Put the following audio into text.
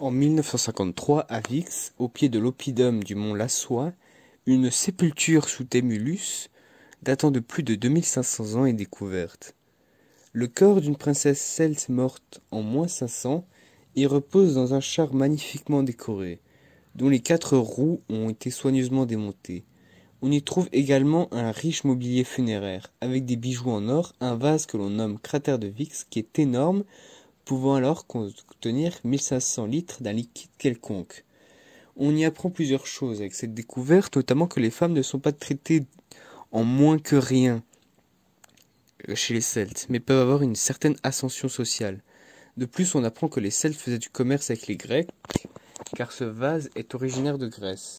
en 1953 à Vix, au pied de l'oppidum du mont Lassois, une sépulture sous Témulus, datant de plus de 2500 ans, est découverte. Le corps d'une princesse celte morte en moins 500 y repose dans un char magnifiquement décoré, dont les quatre roues ont été soigneusement démontées. On y trouve également un riche mobilier funéraire, avec des bijoux en or, un vase que l'on nomme cratère de Vix, qui est énorme, pouvant alors contenir 1500 litres d'un liquide quelconque. On y apprend plusieurs choses avec cette découverte, notamment que les femmes ne sont pas traitées en moins que rien euh, chez les Celtes, mais peuvent avoir une certaine ascension sociale. De plus, on apprend que les Celtes faisaient du commerce avec les Grecs, car ce vase est originaire de Grèce.